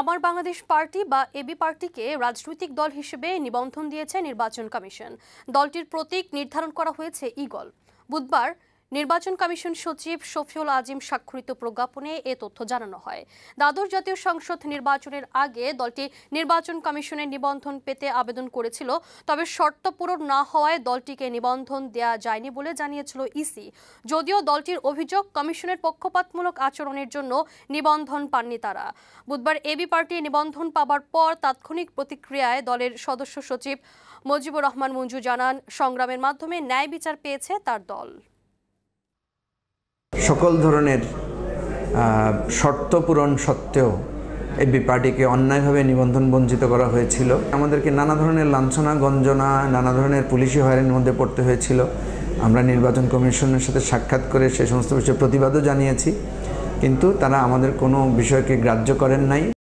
আমার বাংলাদেশ পার্টি বা এবি পার্টিকে রাজনৈতিক দল হিসেবে নিবন্ধন দিয়েছে নির্বাচন কমিশন দলটির প্রতীক নির্ধারণ করা হয়েছে ইগল বুধবার নির্বাচন কমিশন সচিব শফিউল আজিম স্বাক্ষরিত প্রজ্ঞাপনে এ তথ্য জানানো হয় দ্বাদশ জাতীয় সংসদ নির্বাচনের আগে দলটি নির্বাচন কমিশনের নিবন্ধন পেতে আবেদন করেছিল তবে শর্ত পূরণ না হওয়ায় দলটিকে নিবন্ধন দেয়া যায়নি বলে জানিয়েছিল ইসি যদিও দলটির অভিযোগ কমিশনের পক্ষপাতমূলক আচরণের জন্য নিবন্ধন পাননি তারা বুধবার এবি পার্টি নিবন্ধন পাবার পর তাৎক্ষণিক প্রতিক্রিয়ায় দলের সদস্য সচিব মজিবুর রহমান মঞ্জু জানান সংগ্রামের মাধ্যমে ন্যায় বিচার পেয়েছে তার দল সকল ধরনের শর্ত পূরণ সত্ত্বেও এবি পার্টিকে অন্যায়ভাবে নিবন্ধন বঞ্চিত করা হয়েছিল আমাদেরকে নানা ধরনের লাঞ্ছনা গঞ্জনা নানা ধরনের পুলিশি হয়রানির মধ্যে পড়তে হয়েছিল আমরা নির্বাচন কমিশনের সাথে সাক্ষাৎ করে সে সমস্ত বিষয়ে প্রতিবাদও জানিয়েছি কিন্তু তারা আমাদের কোনো বিষয়কে গ্রাহ্য করেন নাই